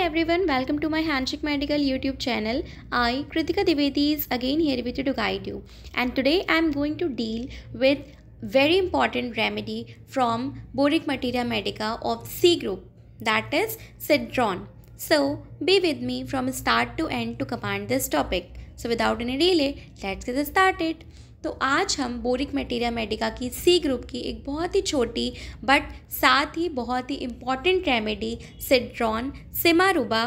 everyone, welcome to my Handshake Medical YouTube channel. I, Kritika Divedi, is again here with you to guide you. And today I am going to deal with very important remedy from Boric Materia Medica of C group that is cedron. So be with me from start to end to command this topic. So without any delay, let's get started. तो आज हम boric materia Medica की सी group की एक बहुत ही छोटी but साथ ही बहुत ही इम्पॉर्टेंट रेमेडी सिड्रॉन सिमारुबा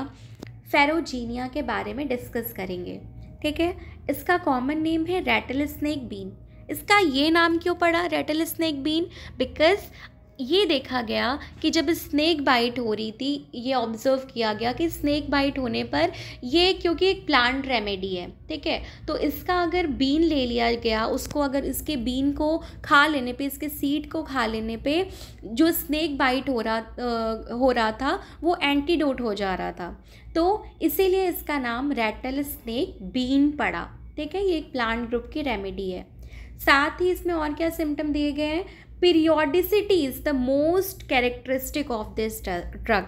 फेरोजीनिया के बारे में डिस्कस करेंगे ठीक है इसका कॉमन नेम है रेटल स्नैक बीन इसका ये नाम क्यों पड़ा रेटल स्नैक बीन बिकॉज ये देखा गया कि जब स्नैक बाइट हो रही थी ये ऑब्ज़र्व किया गया कि स्नैक बाइट होने पर ये क्योंकि एक प्लांट रेमेडी है ठीक है तो इसका अगर बीन ले लिया गया उसको अगर इसके बीन को खा लेने पे इसके सीड को खा लेने पे जो स्नैक बाइट हो रहा आ, हो रहा था वो एंटीडोट हो जा रहा था तो इसीलिए इसका नाम रेटल स्नैक बीन पड़ा ठीक है ये एक प्लांट ग्रुप की रेमेडी है साथ ही इसमें और क्या सिम्टम दिए गए हैं periodicity is the most characteristic of this drug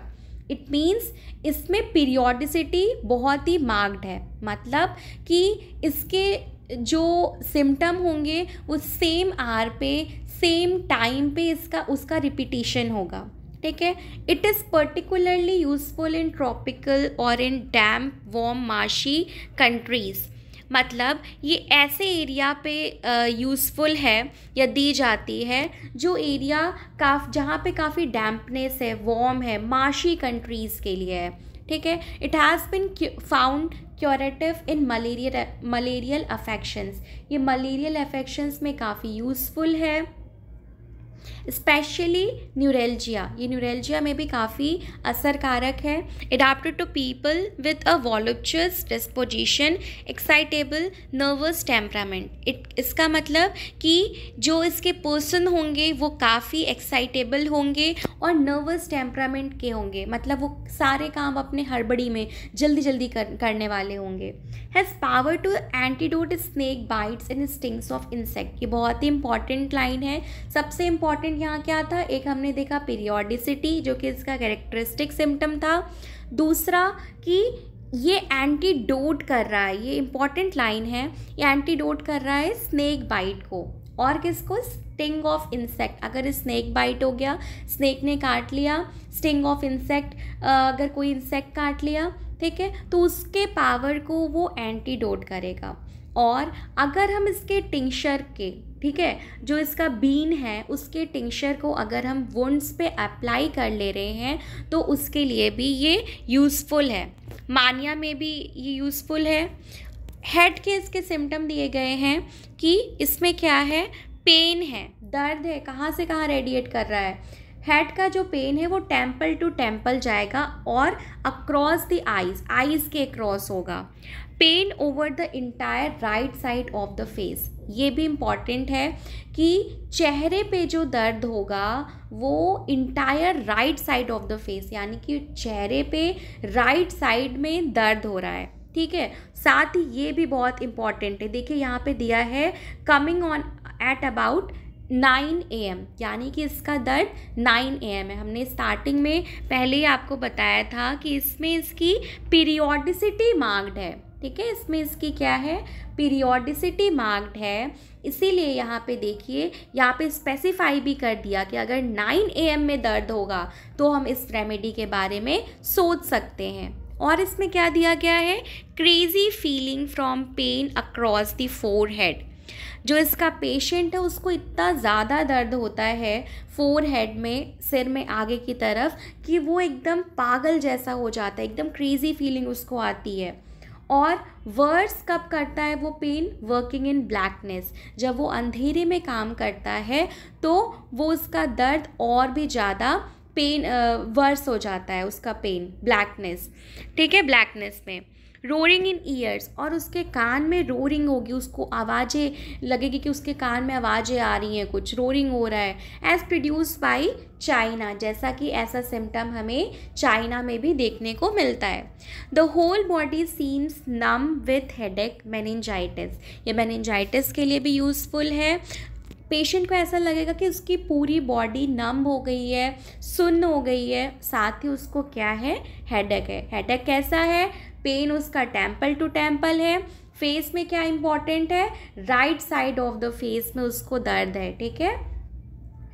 it means इसमें पीरियोडिसिटी बहुत ही मार्क्ड है मतलब कि इसके जो सिम्टम होंगे वो सेम आर पे सेम टाइम पे इसका उसका रिपीटिशन होगा ठीक है it is particularly useful in tropical और इन डैम्प वॉम माशी कंट्रीज़ मतलब ये ऐसे एरिया पे यूज़फुल है या दी जाती है जो एरिया काफ जहाँ पे काफ़ी डैम्पनेस है वॉम है माशी कंट्रीज़ के लिए है ठीक है it has been found curative in malarial malarial affections ये मलेरियल अफेक्शंस में काफ़ी यूज़फुल है स्पेशली न्यूरेल्जिया ये न्यूरेल्जिया में भी काफ़ी असरकारक है adapted to people with a voluptuous disposition excitable nervous temperament it इसका मतलब कि जो इसके पर्सन होंगे वो काफ़ी एक्साइटेबल होंगे और नर्वस टेम्परामेंट के होंगे मतलब वो सारे काम अपने हड़बड़ी में जल्दी जल्दी कर, करने वाले होंगे has power to antidote snake bites and stings of insect ये बहुत ही इंपॉर्टेंट लाइन है सबसे इंपॉर्टेंट पॉइंट यहाँ क्या था एक हमने देखा पीरियोडिसिटी जो कि इसका कैरेक्टरिस्टिक सिम्टम था दूसरा कि ये एंटीडोट कर रहा है ये इंपॉर्टेंट लाइन है ये एंटीडोट कर रहा है स्नेक बाइट को और किसको स्टिंग ऑफ इंसेक्ट अगर स्नेक बाइट हो गया स्नेक ने काट लिया स्टिंग ऑफ इंसेक्ट अगर कोई इंसेक्ट काट लिया ठीक है तो उसके पावर को वो एंटीडोट करेगा और अगर हम इसके टिंक्शर के ठीक है जो इसका बीन है उसके टिंक्शर को अगर हम वुंड्स पे अप्लाई कर ले रहे हैं तो उसके लिए भी ये यूज़फुल है मानिया में भी ये यूज़फुल है हेड के इसके सिम्टम दिए गए हैं कि इसमें क्या है पेन है दर्द है कहाँ से कहाँ रेडिएट कर रहा है हेड का जो पेन है वो टेम्पल टू टेम्पल जाएगा और अक्रॉस द आईज आइज के अक्रॉस होगा pain over the entire right side of the face ये भी इम्पॉर्टेंट है कि चेहरे पे जो दर्द होगा वो entire right side of the face यानी कि चेहरे पे राइट साइड में दर्द हो रहा है ठीक है साथ ही ये भी बहुत इम्पॉर्टेंट है देखिए यहाँ पे दिया है coming on at about nine A M यानी कि इसका दर्द नाइन ए एम है हमने स्टार्टिंग में पहले ही आपको बताया था कि इसमें इसकी पीरियोडिसिटी मार्क्ड है ठीक है इसमें इसकी क्या है पीरियोडिसिटी मार्क्ड है इसीलिए यहाँ पे देखिए यहाँ पे स्पेसिफाई भी कर दिया कि अगर नाइन ए एम में दर्द होगा तो हम इस रेमेडी के बारे में सोच सकते हैं और इसमें क्या दिया गया है crazy feeling from pain across the forehead जो इसका पेशेंट है उसको इतना ज़्यादा दर्द होता है फोर हेड में सिर में आगे की तरफ कि वो एकदम पागल जैसा हो जाता है एकदम क्रेज़ी फीलिंग उसको आती है और वर्स कब करता है वो पेन वर्किंग इन ब्लैकनेस जब वो अंधेरे में काम करता है तो वो उसका दर्द और भी ज़्यादा पेन वर्स हो जाता है उसका पेन ब्लैकनेस ठीक है ब्लैकनेस में रोरिंग इन ईयर्स और उसके कान में रोरिंग होगी उसको आवाज़ें लगेगी कि उसके कान में आवाज़ें आ रही हैं कुछ रोरिंग हो रहा है एज़ प्रोड्यूस बाई चाइना जैसा कि ऐसा सिम्टम हमें चाइना में भी देखने को मिलता है the whole body seems numb with एक मैनजाइटिस ये मैनजाइटिस के लिए भी यूज़फुल है पेशेंट को ऐसा लगेगा कि उसकी पूरी बॉडी नम हो गई है सुन्न हो गई है साथ ही उसको क्या है हेडेक है हेडेक कैसा है पेन उसका टेम्पल टू टेम्पल है फेस में क्या इंपॉर्टेंट है right side of the face में उसको दर्द है ठीक है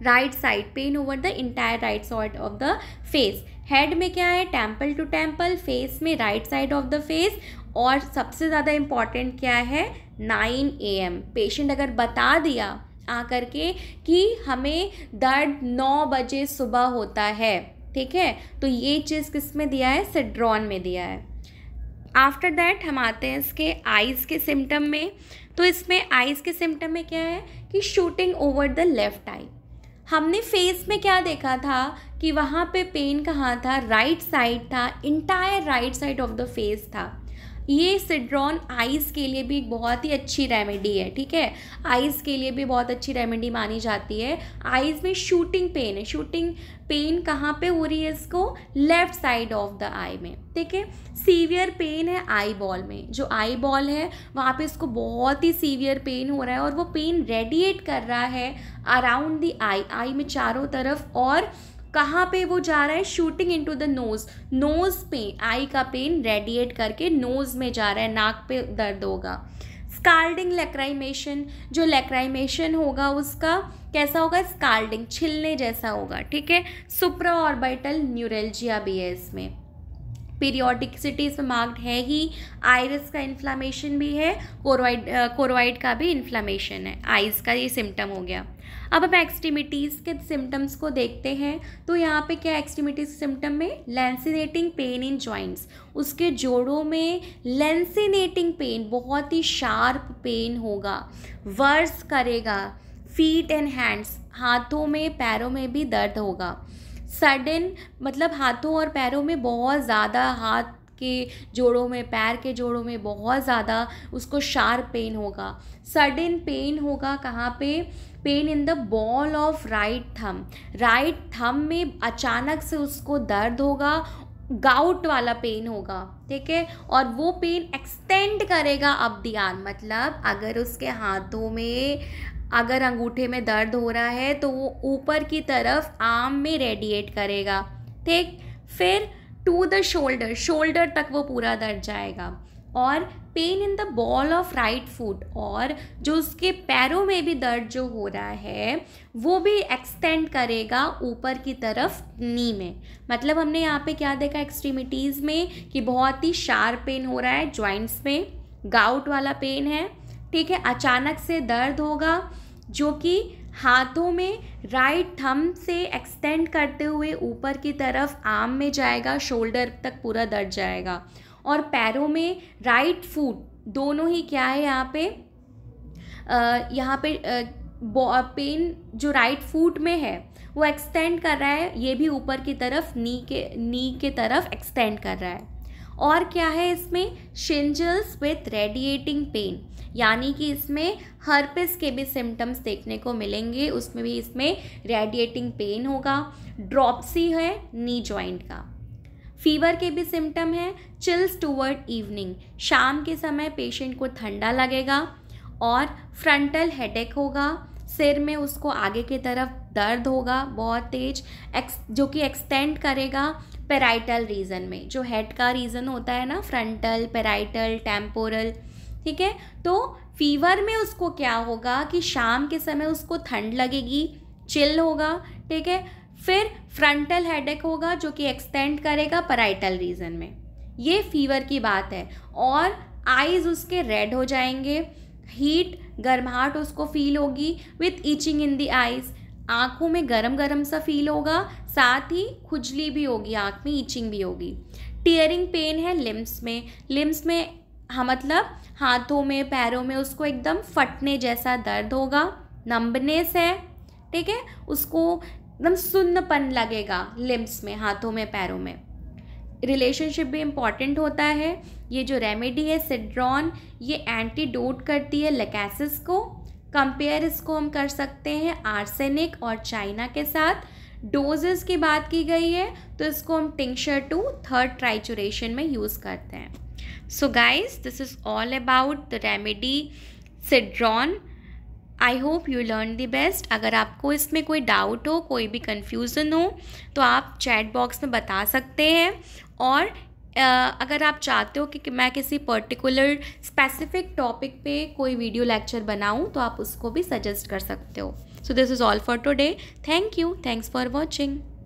right side pain over the entire right side of the face head में क्या है टेम्पल टू टेम्पल फेस में right side of the face और सबसे ज़्यादा इम्पॉर्टेंट क्या है नाइन ए एम पेशेंट अगर बता दिया आ करके कि हमें दर्द नौ बजे सुबह होता है ठीक है तो ये चीज़ किस में दिया है सिड्रॉन में दिया है आफ्टर दैट हम आते हैं इसके आइज़ के सिम्टम में तो इसमें आइज़ के सिम्टम में क्या है कि shooting over the left eye हमने फेस में क्या देखा था कि वहाँ पे पेन कहाँ था राइट right साइड था entire right side of the face था ये सिड्रॉन आइज़ के लिए भी एक बहुत ही अच्छी रेमेडी है ठीक है आइज़ के लिए भी बहुत अच्छी रेमेडी मानी जाती है आइज़ में शूटिंग पेन है शूटिंग पेन कहाँ पे हो रही है इसको left side of the eye में ठीक है सीवियर पेन है आई बॉल में जो आई बॉल है वहाँ पे इसको बहुत ही सीवियर पेन हो रहा है और वो पेन रेडिएट कर रहा है अराउंड द आई आई में चारों तरफ और कहाँ पे वो जा रहा है shooting into the nose nose पे आई का पेन रेडिएट करके नोज़ में जा रहा है नाक पे दर्द होगा स्कार्डिंग लेक्राइमेशन जो लेक्राइमेशन होगा उसका कैसा होगा स्कार्डिंग छिलने जैसा होगा ठीक है सुप्रा ऑर्बिटल न्यूरेल्जिया भी है इसमें पीरियोडिकसिटी इसमें मार्क्ड है ही आयरस का इन्फ्लामेशन भी है कोरोइड कोरोइड का भी इन्फ्लामेशन है आइज का ये सिम्टम हो गया अब हम एक्सट्रीमिटीज़ के सिम्टम्स को देखते हैं तो यहाँ पे क्या एक्सट्रीमिटीज़ सिम्टम में लेंसिनेटिंग पेन इन जॉइंट्स उसके जोड़ों में लेंसिनेटिंग पेन बहुत ही शार्प पेन होगा वर्स करेगा फीट एंड हैंड्स हाथों में पैरों में भी दर्द होगा सडन मतलब हाथों और पैरों में बहुत ज़्यादा हाथ के जोड़ों में पैर के जोड़ों में बहुत ज़्यादा उसको शार्प पेन होगा सडन पेन होगा कहाँ पे pain in the ball of right thumb right thumb में अचानक से उसको दर्द होगा गाउट वाला पेन होगा ठीक है और वो पेन एक्सटेंड करेगा अब ध्यान मतलब अगर उसके हाथों में अगर अंगूठे में दर्द हो रहा है तो वो ऊपर की तरफ आर्म में रेडिएट करेगा ठीक फिर टू द शोल्डर शोल्डर तक वो पूरा दर्द जाएगा और pain in the ball of right foot और जो उसके पैरों में भी दर्द जो हो रहा है वो भी एक्सटेंड करेगा ऊपर की तरफ नी में मतलब हमने यहाँ पे क्या देखा एक्सट्रीमिटीज़ में कि बहुत ही शार्प पेन हो रहा है जॉइंट्स में गाउट वाला पेन है ठीक है अचानक से दर्द होगा जो कि हाथों में राइट थम से एक्सटेंड करते हुए ऊपर की तरफ आर्म में जाएगा शोल्डर तक पूरा दर्द जाएगा और पैरों में राइट फुट दोनों ही क्या है यहाँ पे यहाँ पे पेन जो राइट फुट में है वो एक्सटेंड कर रहा है ये भी ऊपर की तरफ नी के नी के तरफ एक्सटेंड कर रहा है और क्या है इसमें शिंजल्स विथ रेडिएटिंग पेन यानी कि इसमें हर्पिस के भी सिम्टम्स देखने को मिलेंगे उसमें भी इसमें रेडिएटिंग पेन होगा ड्रॉपसी है नी ज्वाइंट का फीवर के भी सिम्टम हैं चिल्स टूवर्ड इवनिंग शाम के समय पेशेंट को ठंडा लगेगा और फ्रंटल हेडेक होगा सिर में उसको आगे की तरफ दर्द होगा बहुत तेज एक्स जो कि एक्सटेंड करेगा पेराइटल रीजन में जो हेड का रीजन होता है ना फ्रंटल पेराइटल टेम्पोरल ठीक है तो फीवर में उसको क्या होगा कि शाम के समय उसको ठंड लगेगी चिल होगा ठीक है फिर फ्रंटल हेडेक होगा जो कि एक्सटेंड करेगा पराइटल रीजन में ये फीवर की बात है और आइज उसके रेड हो जाएंगे हीट गर्माहट उसको फील होगी with itching in the eyes आँखों में गरम गरम सा फील होगा साथ ही खुजली भी होगी आँख में ईचिंग भी होगी टीयरिंग पेन है लिम्स में लिम्स में हाँ मतलब हाथों में पैरों में उसको एकदम फटने जैसा दर्द होगा नंबनेस है ठीक है उसको एकदम सुन्नपन लगेगा लिम्स में हाथों में पैरों में रिलेशनशिप भी इम्पॉर्टेंट होता है ये जो रेमेडी है सिड्रॉन ये एंटीडोट करती है लेकेसिस को कंपेयर इसको हम कर सकते हैं आर्सेनिक और चाइना के साथ डोजेस की बात की गई है तो इसको हम टिंक्शर टू थर्ड ट्राइचुरेशन में यूज़ करते हैं so guys this is all about the remedy Cedron I hope you learn the best अगर आपको इसमें कोई डाउट हो कोई भी कन्फ्यूज़न हो तो आप चैट बॉक्स में बता सकते हैं और अगर आप चाहते हो कि मैं किसी पर्टिकुलर स्पेसिफिक टॉपिक पे कोई वीडियो लेक्चर बनाऊं तो आप उसको भी सजेस्ट कर सकते हो so this is all for today thank you thanks for watching